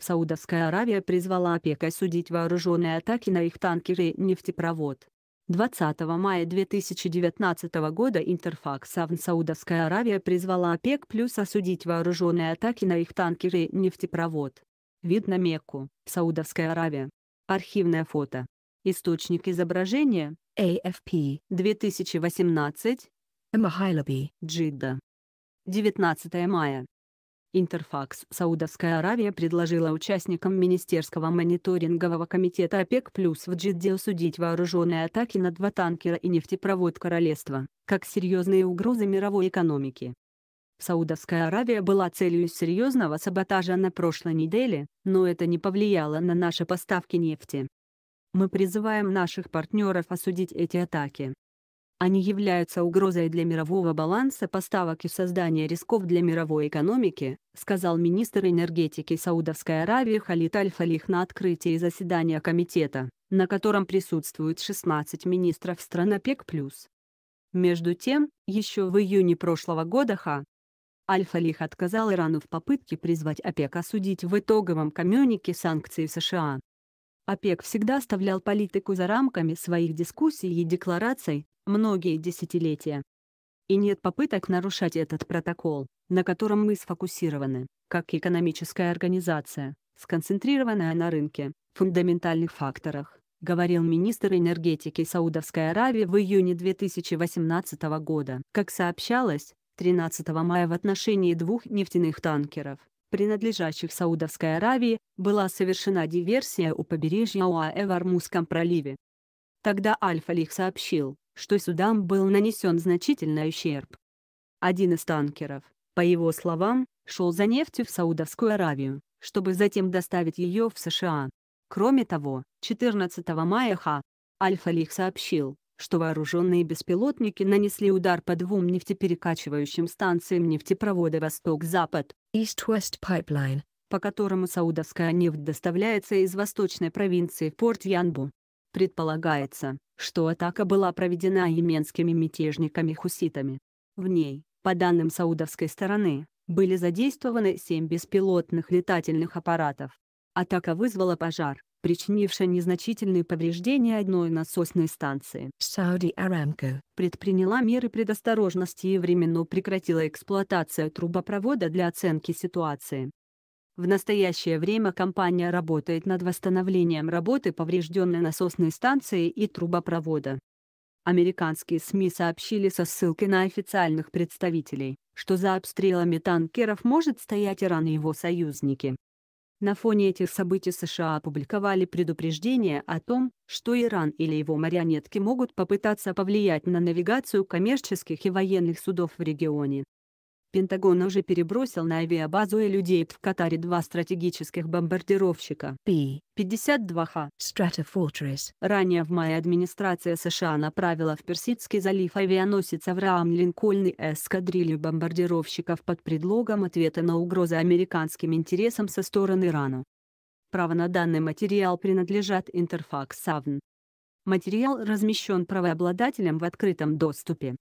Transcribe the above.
Саудовская Аравия призвала ОПЕК осудить вооруженные атаки на их танкеры и нефтепровод. 20 мая 2019 года Интерфакс Авн Саудовская Аравия призвала ОПЕК плюс осудить вооруженные атаки на их танкеры и нефтепровод. Вид на Мекку, Саудовская Аравия. Архивное фото. Источник изображения – AFP 2018, Махайлаби, Джидда. 19 мая. Интерфакс Саудовская Аравия предложила участникам Министерского мониторингового комитета ОПЕК плюс в Джидде осудить вооруженные атаки на два танкера и нефтепровод королевства, как серьезные угрозы мировой экономики. Саудовская Аравия была целью серьезного саботажа на прошлой неделе, но это не повлияло на наши поставки нефти. Мы призываем наших партнеров осудить эти атаки, они являются угрозой для мирового баланса поставок и создания рисков для мировой экономики, сказал министр энергетики Саудовской Аравии Халид Аль-Фалих на открытии заседания комитета, на котором присутствуют 16 министров стран ОПЕК+. Между тем, еще в июне прошлого года Ха. Аль-Фалих отказал Ирану в попытке призвать ОПЕК осудить в итоговом коммюнике санкции США. ОПЕК всегда оставлял политику за рамками своих дискуссий и деклараций многие десятилетия. И нет попыток нарушать этот протокол, на котором мы сфокусированы, как экономическая организация, сконцентрированная на рынке, фундаментальных факторах, говорил министр энергетики Саудовской Аравии в июне 2018 года. Как сообщалось, 13 мая в отношении двух нефтяных танкеров, принадлежащих Саудовской Аравии, была совершена диверсия у побережья ОАЭ в Армузском проливе. Тогда Аль-Фалих сообщил, что судам был нанесен значительный ущерб. Один из танкеров, по его словам, шел за нефтью в Саудовскую Аравию, чтобы затем доставить ее в США. Кроме того, 14 мая Ха Аль-Фалих сообщил, что вооруженные беспилотники нанесли удар по двум нефтеперекачивающим станциям нефтепровода «Восток-Запад» East-West Pipeline, по которому саудовская нефть доставляется из восточной провинции в порт Янбу. Предполагается, что атака была проведена йеменскими мятежниками-хуситами. В ней, по данным саудовской стороны, были задействованы семь беспилотных летательных аппаратов. Атака вызвала пожар, причинившая незначительные повреждения одной насосной станции. Saudi Aramco предприняла меры предосторожности и временно прекратила эксплуатацию трубопровода для оценки ситуации. В настоящее время компания работает над восстановлением работы поврежденной насосной станции и трубопровода. Американские СМИ сообщили со ссылкой на официальных представителей, что за обстрелами танкеров может стоять Иран и его союзники. На фоне этих событий США опубликовали предупреждение о том, что Иран или его марионетки могут попытаться повлиять на навигацию коммерческих и военных судов в регионе. Пентагон уже перебросил на авиабазу и людей в Катаре два стратегических бомбардировщика p 52 h Stratofortress. Ранее в мае администрация США направила в Персидский залив авианосец Авраам Линкольн и эскадрилью бомбардировщиков под предлогом ответа на угрозы американским интересам со стороны Ирана. Право на данный материал принадлежат Интерфакс Авн. Материал размещен правообладателем в открытом доступе.